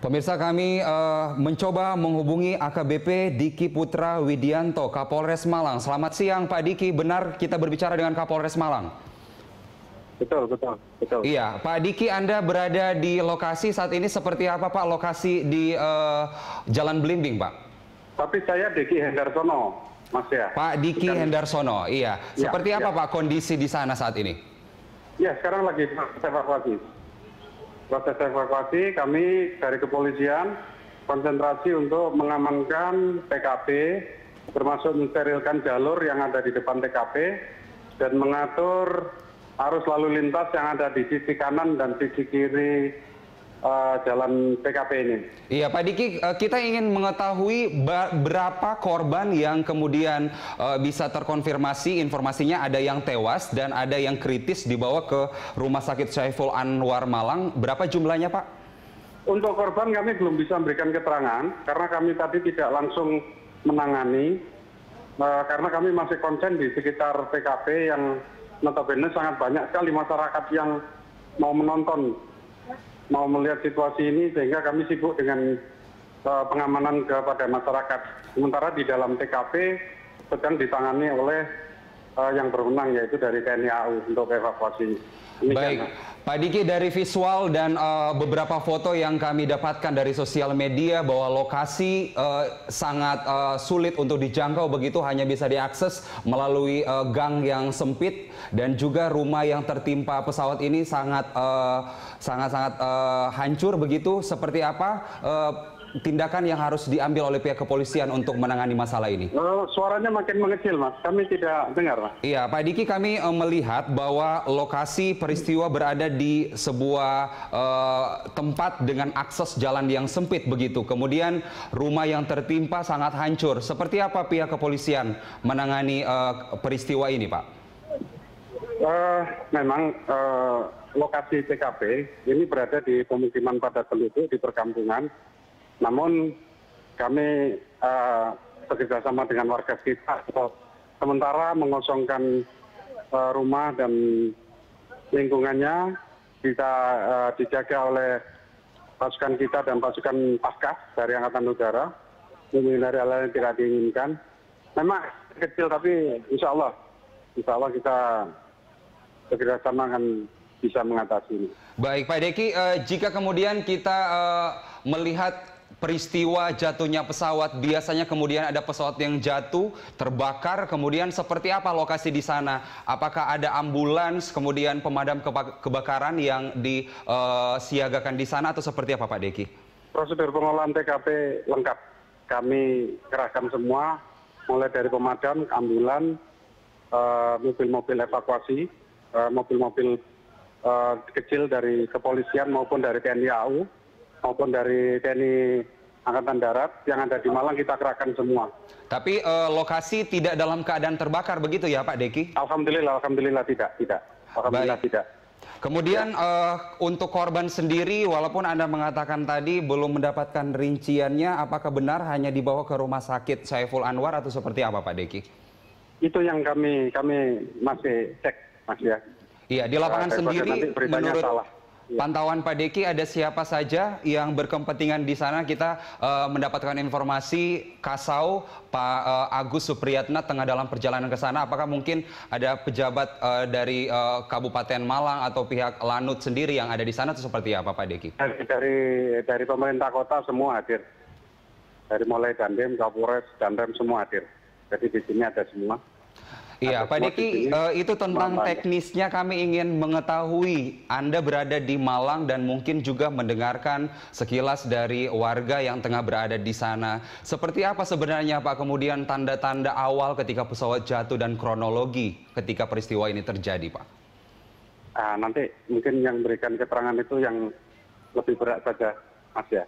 Pemirsa kami uh, mencoba menghubungi AKBP Diki Putra Widianto, Kapolres Malang. Selamat siang Pak Diki, benar kita berbicara dengan Kapolres Malang? Betul, betul, betul. Iya, Pak Diki Anda berada di lokasi saat ini seperti apa Pak lokasi di uh, Jalan Belimbing Pak? Tapi saya Diki Hendarsono, Mas ya. Pak Diki Dan... Hendarsono, iya. Ya, seperti apa iya. Pak kondisi di sana saat ini? Ya, sekarang lagi evakuasi proses evakuasi kami dari kepolisian konsentrasi untuk mengamankan TKP termasuk mensterilkan jalur yang ada di depan TKP dan mengatur arus lalu lintas yang ada di sisi kanan dan sisi kiri Eh, dalam PKP ini. Iya, Pak Diki, eh, kita ingin mengetahui berapa korban yang kemudian eh, bisa terkonfirmasi informasinya ada yang tewas dan ada yang kritis dibawa ke Rumah Sakit Syaiful Anwar Malang. Berapa jumlahnya, Pak? Untuk korban kami belum bisa memberikan keterangan karena kami tadi tidak langsung menangani karena kami masih konsen di sekitar PKP yang notabene sangat banyak sekali masyarakat yang mau menonton mau melihat situasi ini sehingga kami sibuk dengan eh, pengamanan kepada masyarakat. Sementara di dalam TKP sedang ditangani oleh eh, yang berwenang yaitu dari TNI AU untuk evakuasi. Baik. Pak Diki dari visual dan uh, beberapa foto yang kami dapatkan dari sosial media bahwa lokasi uh, sangat uh, sulit untuk dijangkau begitu hanya bisa diakses melalui uh, gang yang sempit dan juga rumah yang tertimpa pesawat ini sangat sangat sangat uh, hancur begitu seperti apa uh, tindakan yang harus diambil oleh pihak kepolisian untuk menangani masalah ini? Eh, suaranya makin mengecil, Mas. Kami tidak dengar, Mas. Iya, Pak Diki, kami eh, melihat bahwa lokasi peristiwa berada di sebuah uh, tempat dengan akses jalan yang sempit begitu. Kemudian rumah yang tertimpa sangat hancur. Seperti apa pihak kepolisian menangani uh, peristiwa ini, Pak? Uh, memang uh, lokasi TKP ini berada di pemukiman padat penduduk di perkampungan namun kami eh, bekerjasama dengan warga sekitar sementara mengosongkan eh, rumah dan lingkungannya kita eh, dijaga oleh pasukan kita dan pasukan paskas dari Angkatan Udara menghindari hal yang tidak diinginkan. Memang kecil tapi insya Allah, insya Allah kita bekerjasama akan bisa mengatasi ini. Baik Pak Deki, jika kemudian kita melihat peristiwa jatuhnya pesawat? Biasanya kemudian ada pesawat yang jatuh, terbakar, kemudian seperti apa lokasi di sana? Apakah ada ambulans, kemudian pemadam kebakaran yang disiagakan eh, di sana atau seperti apa Pak Deki? Prosedur pengolahan TKP lengkap. Kami kerahkan semua, mulai dari pemadam, ambulan, eh, mobil-mobil evakuasi, eh, mobil-mobil kecil dari kepolisian maupun dari TNI AU maupun dari TNI Angkatan Darat yang ada di Malang kita kerahkan semua. Tapi eh, lokasi tidak dalam keadaan terbakar begitu ya Pak Deki? Alhamdulillah, alhamdulillah tidak, tidak. Alhamdulillah Baik. tidak. Kemudian ya. uh, untuk korban sendiri, walaupun Anda mengatakan tadi belum mendapatkan rinciannya, apakah benar hanya dibawa ke rumah sakit Saiful Anwar atau seperti apa Pak Deki? Itu yang kami kami masih cek, Mas ya. Iya di lapangan uh, sendiri, menurut salah. Iya. Pantauan Pak Deki ada siapa saja yang berkepentingan di sana? Kita uh, mendapatkan informasi Kasau Pak uh, Agus Supriyatna tengah dalam perjalanan ke sana. Apakah mungkin ada pejabat uh, dari uh, Kabupaten Malang atau pihak Lanut sendiri yang ada di sana itu seperti apa Pak Deki? Dari dari, dari pemerintah kota semua hadir. Dari mulai Dandem, Kapolres, Dandem semua hadir. Jadi di sini ada semua. Iya, Pak Diki, itu ya. eh, tentang mamanya. teknisnya kami ingin mengetahui. Anda berada di Malang dan mungkin juga mendengarkan sekilas dari warga yang tengah berada di sana. Seperti apa sebenarnya Pak kemudian tanda-tanda awal ketika pesawat jatuh dan kronologi ketika peristiwa ini terjadi, Pak? Nah, nanti mungkin yang berikan keterangan itu yang lebih berat saja, Mas ya.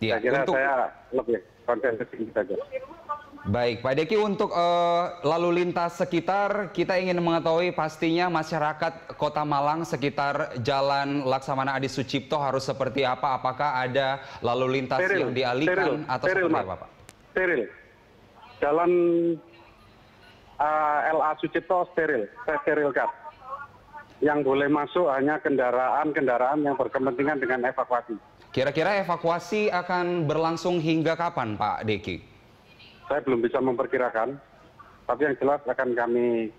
Ya, saya kira untuk... saya lebih konsen saja. Baik, Pak Deki untuk uh, lalu lintas sekitar kita ingin mengetahui pastinya masyarakat Kota Malang sekitar Jalan Laksamana Adi Sucipto harus seperti apa? Apakah ada lalu lintas Peril. yang dialihkan Peril. atau Peril. seperti apa, Pak? Steril. Jalan uh, eh, LA Sucipto steril, saya sterilkan. Yang boleh masuk hanya kendaraan-kendaraan yang berkepentingan dengan evakuasi. Kira-kira evakuasi akan berlangsung hingga kapan, Pak Deki? saya belum bisa memperkirakan tapi yang jelas akan kami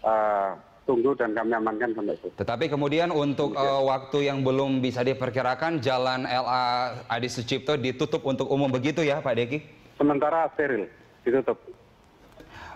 uh, tunggu dan kami amankan sampai itu. Tetapi kemudian untuk kemudian. Iya. Uh, waktu yang belum bisa diperkirakan jalan LA Adi Sucipto ditutup untuk umum begitu ya Pak Deki? Sementara steril ditutup.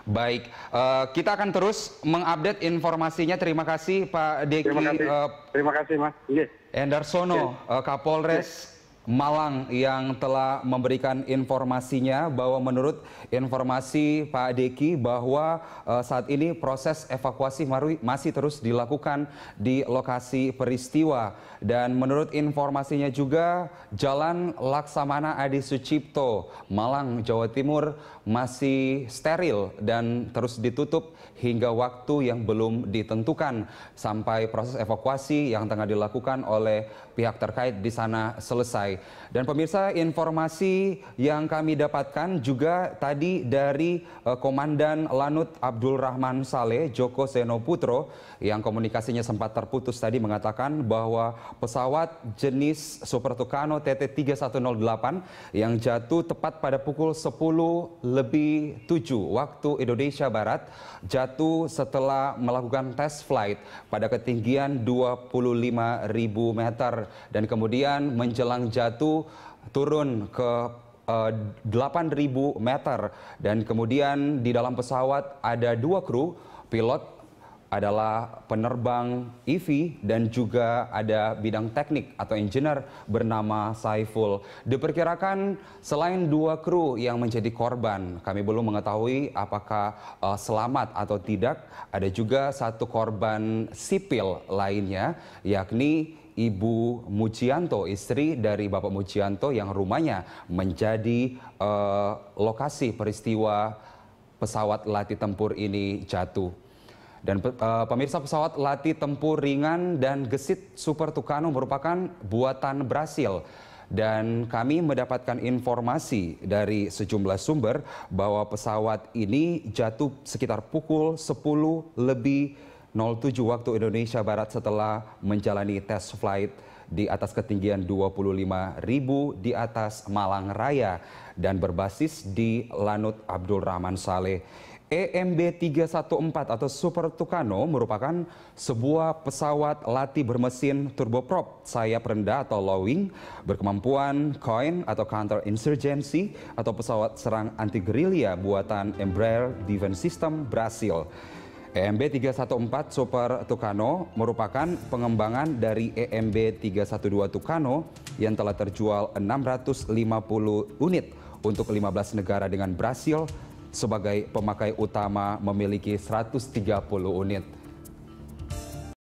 Baik, uh, kita akan terus mengupdate informasinya. Terima kasih Pak Deki. Terima kasih, uh, Terima kasih Mas. Yes. Iya. Endarsono, yes. Iya. Uh, Kapolres. Yes. Malang yang telah memberikan informasinya bahwa menurut informasi Pak Deki bahwa eh, saat ini proses evakuasi masih terus dilakukan di lokasi peristiwa dan menurut informasinya juga Jalan Laksamana Adi Sucipto Malang Jawa Timur masih steril dan terus ditutup hingga waktu yang belum ditentukan sampai proses evakuasi yang tengah dilakukan oleh pihak terkait di sana selesai. Dan pemirsa informasi yang kami dapatkan juga tadi dari eh, Komandan Lanut Abdul Rahman Saleh Joko Senoputro yang komunikasinya sempat terputus tadi mengatakan bahwa pesawat jenis Super Tucano TT 3108 yang jatuh tepat pada pukul 10 lebih 7 waktu Indonesia Barat jatuh setelah melakukan test flight pada ketinggian 25.000 meter dan kemudian menjelang jatuh turun ke 8.000 eh, meter dan kemudian di dalam pesawat ada dua kru pilot adalah penerbang EV dan juga ada bidang teknik atau engineer bernama Saiful. Diperkirakan selain dua kru yang menjadi korban, kami belum mengetahui apakah uh, selamat atau tidak. Ada juga satu korban sipil lainnya, yakni Ibu Mujianto, istri dari Bapak Mujianto yang rumahnya menjadi uh, lokasi peristiwa pesawat latih tempur ini jatuh. Dan uh, pemirsa pesawat latih tempur ringan dan gesit Super Tucano merupakan buatan Brasil. Dan kami mendapatkan informasi dari sejumlah sumber bahwa pesawat ini jatuh sekitar pukul 10 lebih 07 waktu Indonesia Barat setelah menjalani tes flight di atas ketinggian ribu di atas Malang Raya dan berbasis di Lanut Abdul Rahman Saleh. E EMB 314 atau Super Tucano merupakan sebuah pesawat latih bermesin turboprop sayap rendah atau low wing berkemampuan coin atau counter insurgency atau pesawat serang anti gerilya buatan Embraer Defense System Brasil. E EMB 314 Super Tucano merupakan pengembangan dari EMB 312 Tucano yang telah terjual 650 unit untuk 15 negara dengan Brasil, sebagai pemakai utama memiliki 130 unit